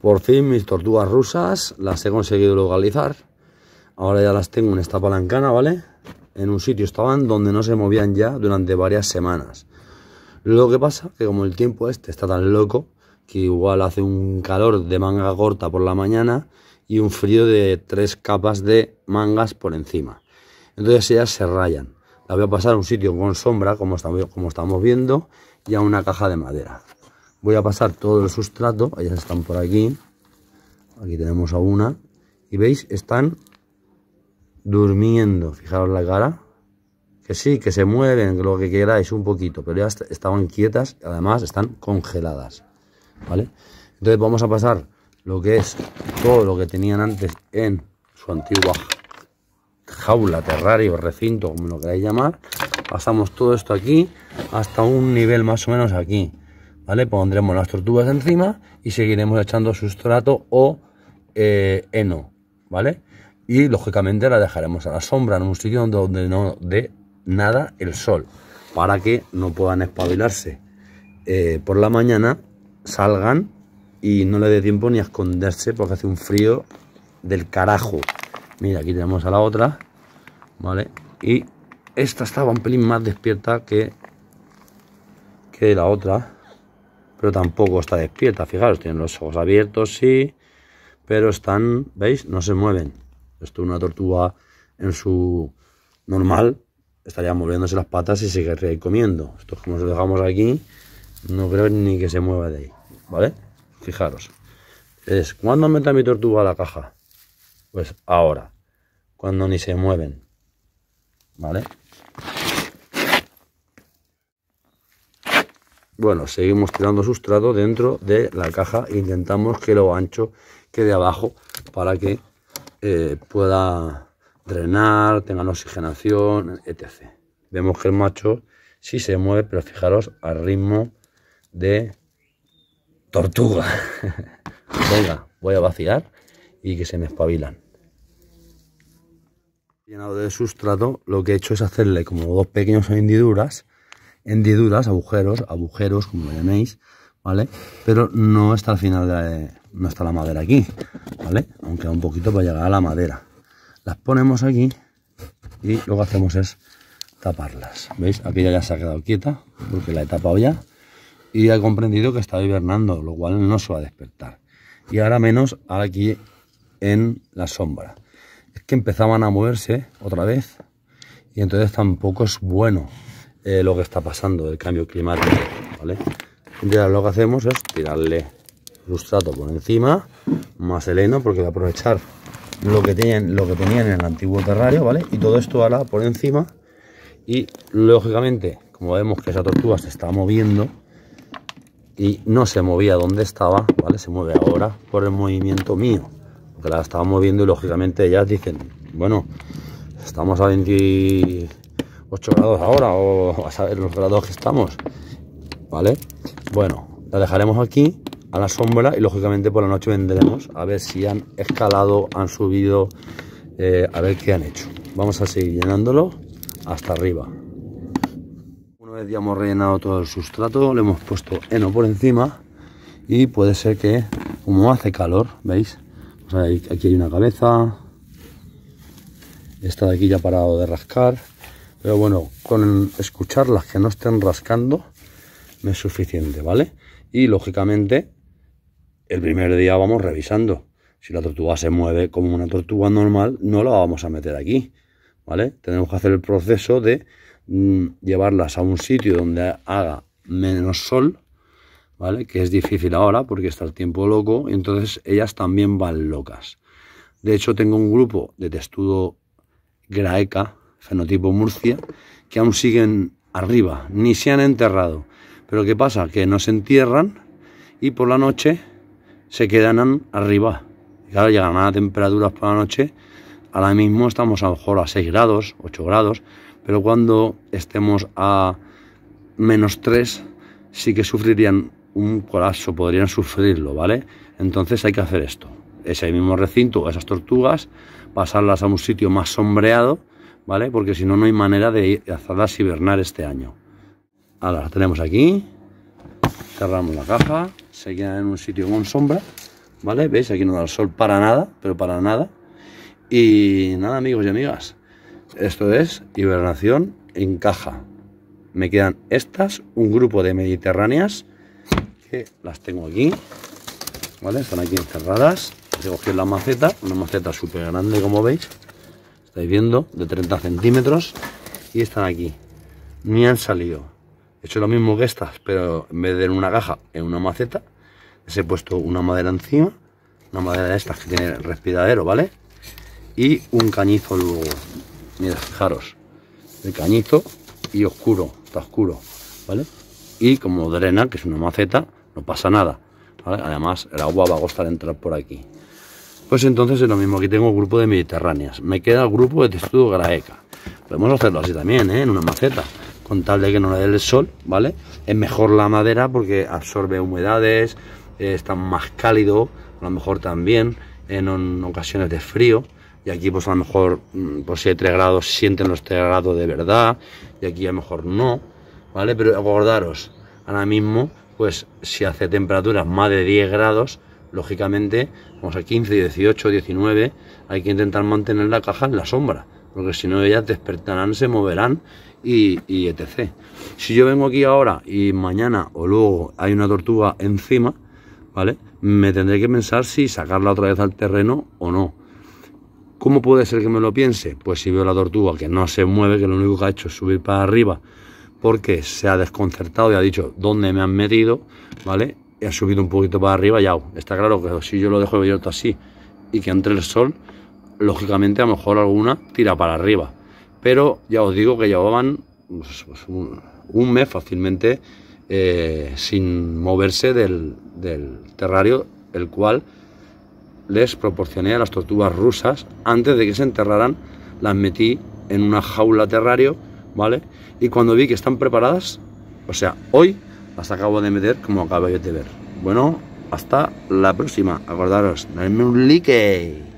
Por fin mis tortugas rusas las he conseguido localizar. Ahora ya las tengo en esta palancana, ¿vale? En un sitio estaban donde no se movían ya durante varias semanas. Lo que pasa que como el tiempo este está tan loco, que igual hace un calor de manga corta por la mañana y un frío de tres capas de mangas por encima. Entonces ellas se rayan. La voy a pasar a un sitio con sombra, como estamos viendo, y a una caja de madera voy a pasar todo el sustrato, ellas están por aquí, aquí tenemos a una, y veis, están durmiendo, fijaros la cara, que sí, que se mueven, lo que queráis un poquito, pero ya estaban quietas, además están congeladas, ¿vale? Entonces vamos a pasar lo que es todo lo que tenían antes en su antigua jaula, terrario, recinto, como lo queráis llamar, pasamos todo esto aquí hasta un nivel más o menos aquí, ¿vale? Pondremos las tortugas encima y seguiremos echando sustrato o eh, heno, ¿vale? Y lógicamente la dejaremos a la sombra, en un sitio donde no dé nada el sol, para que no puedan espabilarse. Eh, por la mañana salgan y no le dé tiempo ni a esconderse porque hace un frío del carajo. Mira, aquí tenemos a la otra, ¿vale? Y esta estaba un pelín más despierta que, que la otra pero tampoco está despierta. Fijaros, tienen los ojos abiertos, sí, pero están, ¿veis? No se mueven. Esto una tortuga en su normal estaría moviéndose las patas y seguiría comiendo. Esto como lo dejamos aquí, no creo ni que se mueva de ahí, ¿vale? Fijaros. Es, ¿cuándo meta mi tortuga a la caja? Pues ahora, cuando ni se mueven, ¿vale? Bueno, seguimos tirando sustrato dentro de la caja. Intentamos que lo ancho quede abajo para que eh, pueda drenar, tengan oxigenación, etc. Vemos que el macho sí se mueve, pero fijaros al ritmo de tortuga. Venga, voy a vaciar y que se me espabilan. Llenado de sustrato, lo que he hecho es hacerle como dos pequeñas hendiduras hendiduras, agujeros, agujeros, como lo llaméis, ¿vale? Pero no está al final, de no está la madera aquí, ¿vale? Aunque un poquito para llegar a la madera. Las ponemos aquí y lo que hacemos es taparlas. ¿Veis? aquí ya se ha quedado quieta porque la he tapado ya y he comprendido que está hibernando, lo cual no se va a despertar. Y ahora menos aquí en la sombra. Es que empezaban a moverse otra vez y entonces tampoco es bueno eh, lo que está pasando, del cambio climático, ¿vale? Entonces lo que hacemos es tirarle sustrato por encima, más el porque va aprovechar lo que, tenían, lo que tenían en el antiguo terrario, ¿vale? Y todo esto ahora por encima y lógicamente, como vemos que esa tortuga se está moviendo y no se movía donde estaba, ¿vale? Se mueve ahora por el movimiento mío, porque la estaba moviendo y lógicamente ellas dicen, bueno, estamos a 20 8 grados ahora o a saber los grados que estamos, ¿vale? Bueno, la dejaremos aquí a la sombra y lógicamente por la noche vendremos a ver si han escalado, han subido, eh, a ver qué han hecho. Vamos a seguir llenándolo hasta arriba. Una vez ya hemos rellenado todo el sustrato, le hemos puesto heno por encima y puede ser que, como hace calor, ¿veis? aquí hay una cabeza, esta de aquí ya ha parado de rascar, pero bueno, con escucharlas que no estén rascando me es suficiente, ¿vale? Y lógicamente, el primer día vamos revisando. Si la tortuga se mueve como una tortuga normal, no la vamos a meter aquí, ¿vale? Tenemos que hacer el proceso de mm, llevarlas a un sitio donde haga menos sol, ¿vale? Que es difícil ahora porque está el tiempo loco, entonces ellas también van locas. De hecho, tengo un grupo de testudo graeca, fenotipo Murcia, que aún siguen arriba, ni se han enterrado. Pero ¿qué pasa? Que no se entierran y por la noche se quedan arriba. Y claro, llegan a temperaturas por la noche. Ahora mismo estamos a lo mejor a 6 grados, 8 grados, pero cuando estemos a menos 3 sí que sufrirían un colapso, podrían sufrirlo, ¿vale? Entonces hay que hacer esto. Ese mismo recinto, esas tortugas, pasarlas a un sitio más sombreado, ¿vale? Porque si no, no hay manera de hacerlas hibernar este año. Ahora las tenemos aquí, cerramos la caja, se queda en un sitio con sombra, ¿vale? ¿Veis? Aquí no da el sol para nada, pero para nada. Y nada, amigos y amigas, esto es hibernación en caja. Me quedan estas, un grupo de mediterráneas, que las tengo aquí, ¿vale? Están aquí encerradas. He cogido la maceta, una maceta súper grande como veis, estáis viendo, de 30 centímetros, y están aquí. Ni han salido. He hecho lo mismo que estas, pero en vez de en una caja, en una maceta, les he puesto una madera encima, una madera de estas que tiene respiradero, ¿vale? Y un cañizo luego. Mira, fijaros, el cañizo y oscuro, está oscuro, ¿vale? Y como drena, que es una maceta, no pasa nada. Además, el agua va a costar entrar por aquí. Pues entonces es lo mismo, aquí tengo el grupo de mediterráneas. Me queda el grupo de testudo graeca. Podemos hacerlo así también, ¿eh? en una maceta. Con tal de que no le dé el sol, ¿vale? Es mejor la madera porque absorbe humedades, eh, está más cálido, a lo mejor también en, ocasiones de frío. Y aquí pues a lo mejor, mm, por pues, si hay 3 grados, sienten los 3 grados de verdad. Y aquí a lo mejor no, ¿vale? Pero acordaros, ahora mismo, pues si hace temperaturas más de 10 grados, lógicamente, vamos a 15, 18, 19, hay que intentar mantener la caja en la sombra, porque si no ellas despertarán, se moverán y, y, etc. Si yo vengo aquí ahora y mañana o luego hay una tortuga encima, ¿vale? Me tendré que pensar si sacarla otra vez al terreno o no. ¿Cómo puede ser que me lo piense? Pues si veo la tortuga que no se mueve, que lo único que ha hecho es subir para arriba porque se ha desconcertado y ha dicho dónde me han metido, ¿vale? ha subido un poquito para arriba, ya está claro que si yo lo dejo abierto así y que entre el sol, lógicamente a lo mejor alguna tira para arriba. Pero ya os digo que llevaban pues, pues, un, mes fácilmente eh, sin moverse del, del terrario, el cual les proporcioné a las tortugas rusas antes de que se enterraran, las metí en una jaula terrario, ¿vale? Y cuando vi que están preparadas, o sea, hoy las acabo de meter como acabáis de ver. Bueno, hasta la próxima. Acordaros, dadme un like.